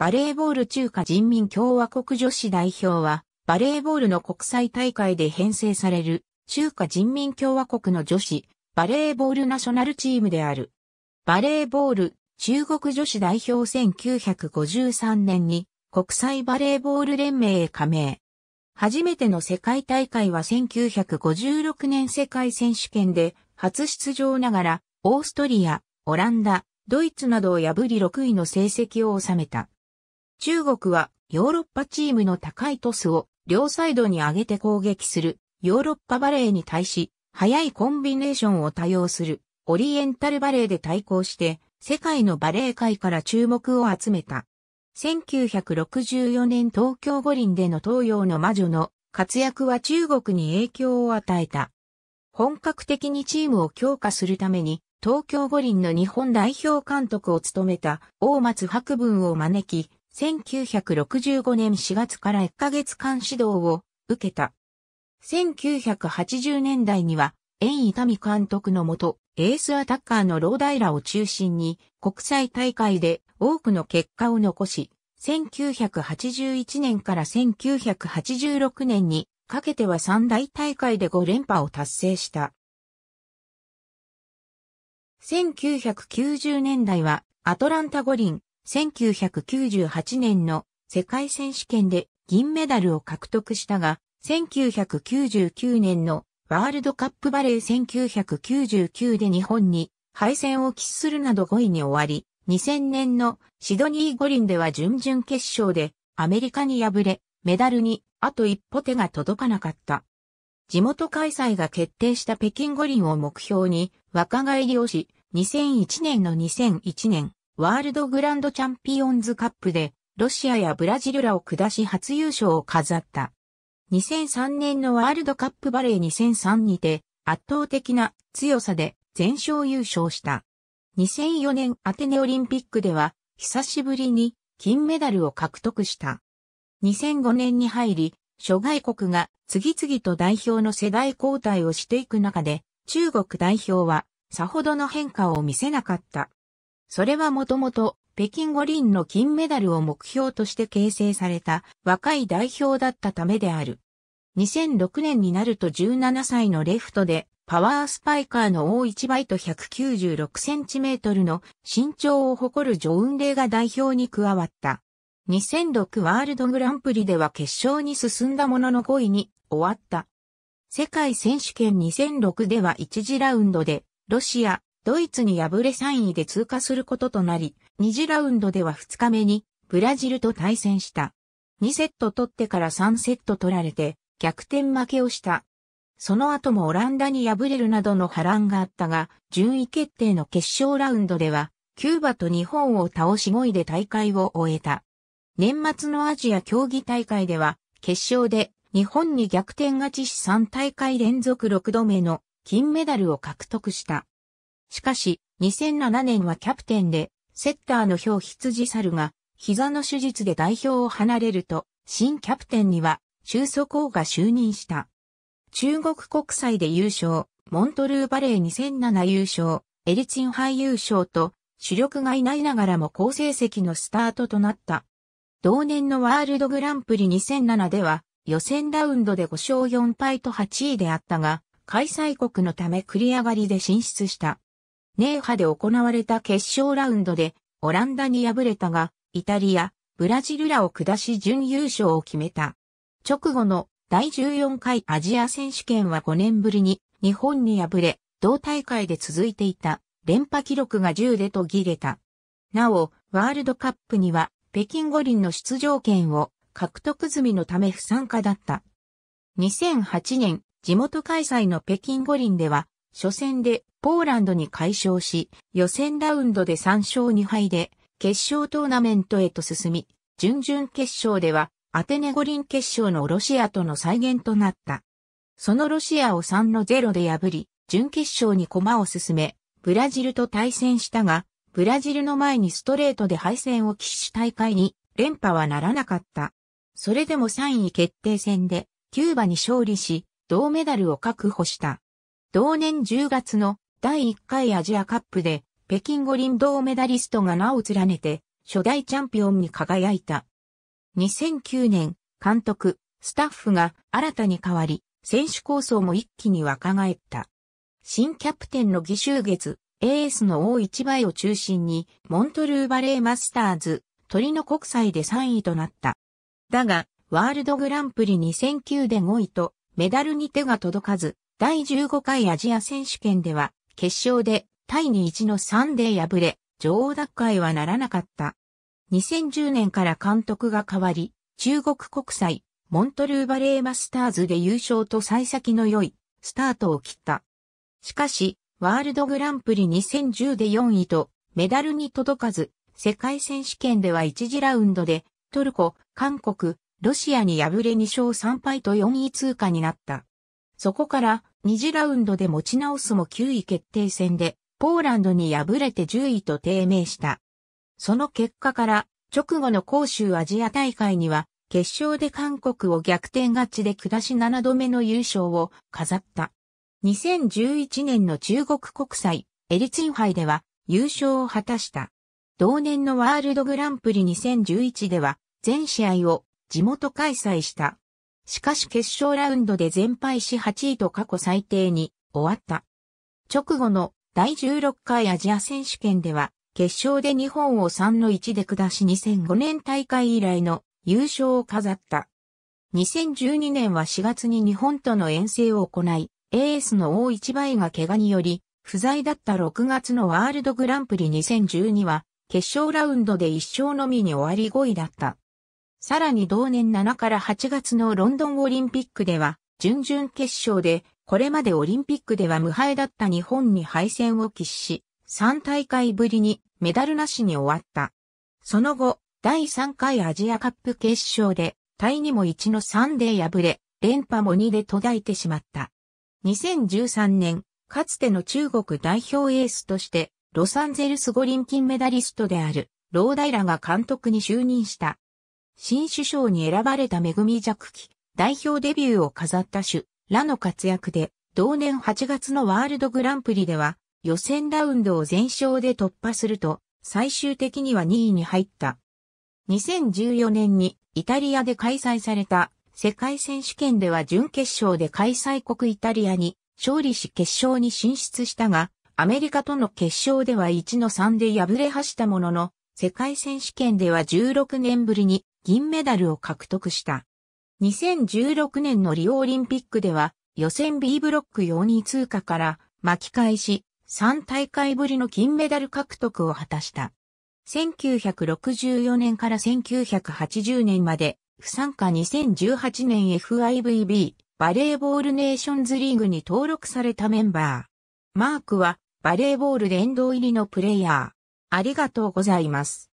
バレーボール中華人民共和国女子代表は、バレーボールの国際大会で編成される、中華人民共和国の女子、バレーボールナショナルチームである。バレーボール、中国女子代表1953年に、国際バレーボール連盟へ加盟。初めての世界大会は1956年世界選手権で、初出場ながら、オーストリア、オランダ、ドイツなどを破り6位の成績を収めた。中国はヨーロッパチームの高いトスを両サイドに上げて攻撃するヨーロッパバレーに対し、速いコンビネーションを多用するオリエンタルバレーで対抗して世界のバレー界から注目を集めた。1964年東京五輪での東洋の魔女の活躍は中国に影響を与えた。本格的にチームを強化するために東京五輪の日本代表監督を務めた大松博文を招き、1965年4月から1ヶ月間指導を受けた。1980年代には、イ伊ミ監督のもと、エースアタッカーのローダイラを中心に、国際大会で多くの結果を残し、1981年から1986年にかけては三大大会で5連覇を達成した。1990年代はアトランタ五輪、1998年の世界選手権で銀メダルを獲得したが、1999年のワールドカップバレー1999で日本に敗戦を喫するなど5位に終わり、2000年のシドニー五輪では準々決勝でアメリカに敗れ、メダルにあと一歩手が届かなかった。地元開催が決定した北京五輪を目標に若返りをし、2001年の2001年ワールドグランドチャンピオンズカップで、ロシアやブラジルらを下し初優勝を飾った。2003年のワールドカップバレー2003にて、圧倒的な強さで全勝優勝した。2004年アテネオリンピックでは、久しぶりに金メダルを獲得した。2005年に入り、諸外国が次々と代表の世代交代をしていく中で、中国代表はさほどの変化を見せなかった。それはもともと北京五輪の金メダルを目標として形成された若い代表だったためである。2006年になると17歳のレフトでパワースパイカーの大1倍と196センチメートルの身長を誇るジョウンレイが代表に加わった。2006ワールドグランプリでは決勝に進んだものの5位に終わった。世界選手権2006では1次ラウンドでロシア、ドイツに敗れ3位で通過することとなり、2次ラウンドでは2日目にブラジルと対戦した。2セット取ってから3セット取られて逆転負けをした。その後もオランダに敗れるなどの波乱があったが、順位決定の決勝ラウンドでは、キューバと日本を倒し5位で大会を終えた。年末のアジア競技大会では、決勝で日本に逆転勝ちし3大会連続6度目の金メダルを獲得した。しかし、2007年はキャプテンで、セッターの表羊猿が、膝の手術で代表を離れると、新キャプテンには、中祖皇が就任した。中国国際で優勝、モントルーバレー2007優勝、エリチン杯優勝と、主力がいないながらも好成績のスタートとなった。同年のワールドグランプリ2007では、予選ラウンドで5勝4敗と8位であったが、開催国のため繰り上がりで進出した。ネーハで行われた決勝ラウンドでオランダに敗れたが、イタリア、ブラジルらを下し準優勝を決めた。直後の第14回アジア選手権は5年ぶりに日本に敗れ、同大会で続いていた連覇記録が10で途切れた。なお、ワールドカップには北京五輪の出場権を獲得済みのため不参加だった。2008年、地元開催の北京五輪では初戦でポーランドに解消し、予選ラウンドで3勝2敗で、決勝トーナメントへと進み、準々決勝では、アテネ五輪決勝のロシアとの再現となった。そのロシアを3の0で破り、準決勝に駒を進め、ブラジルと対戦したが、ブラジルの前にストレートで敗戦を喫し大会に連覇はならなかった。それでも3位決定戦でキューバに勝利し、銅メダルを確保した。同年10月の第1回アジアカップで北京五輪銅メダリストが名を連ねて初代チャンピオンに輝いた。2009年、監督、スタッフが新たに変わり、選手構想も一気に若返った。新キャプテンの義州月、エースの大一倍を中心に、モントルーバレーマスターズ、鳥の国際で3位となった。だが、ワールドグランプリ2009で5位と、メダルに手が届かず、第15回アジア選手権では、決勝でタイに1の3で敗れ、女王奪回はならなかった。2010年から監督が変わり、中国国際、モントルーバレーマスターズで優勝と幸先の良い、スタートを切った。しかし、ワールドグランプリ2010で4位と、メダルに届かず、世界選手権では1次ラウンドで、トルコ、韓国、ロシアに敗れ2勝3敗と4位通過になった。そこから、2次ラウンドで持ち直すも9位決定戦で、ポーランドに敗れて10位と低迷した。その結果から、直後の杭州アジア大会には、決勝で韓国を逆転勝ちで下し7度目の優勝を飾った。2011年の中国国際エリツィン杯では優勝を果たした。同年のワールドグランプリ2011では全試合を地元開催した。しかし決勝ラウンドで全敗し8位と過去最低に終わった。直後の第16回アジア選手権では、決勝で日本を3の1で下し2005年大会以来の優勝を飾った。2012年は4月に日本との遠征を行い、エースの大一倍が怪我により、不在だった6月のワールドグランプリ2012は、決勝ラウンドで1勝のみに終わり5位だった。さらに同年7から8月のロンドンオリンピックでは、準々決勝で、これまでオリンピックでは無敗だった日本に敗戦を喫し、3大会ぶりにメダルなしに終わった。その後、第3回アジアカップ決勝で、タイにも1の3で敗れ、連覇も2で途絶えてしまった。2013年、かつての中国代表エースとして、ロサンゼルス五輪金メダリストである、ローダイラが監督に就任した。新首相に選ばれた恵み弱気、代表デビューを飾った種、らの活躍で、同年8月のワールドグランプリでは、予選ラウンドを全勝で突破すると、最終的には2位に入った。2014年にイタリアで開催された世界選手権では準決勝で開催国イタリアに勝利し決勝に進出したが、アメリカとの決勝では1の3で敗れはしたものの、世界選手権では16年ぶりに銀メダルを獲得した。2016年のリオオリンピックでは予選 B ブロック4位通過から巻き返し3大会ぶりの金メダル獲得を果たした。1964年から1980年まで不参加2018年 FIVB バレーボールネーションズリーグに登録されたメンバー。マークはバレーボール殿堂入りのプレイヤー。ありがとうございます。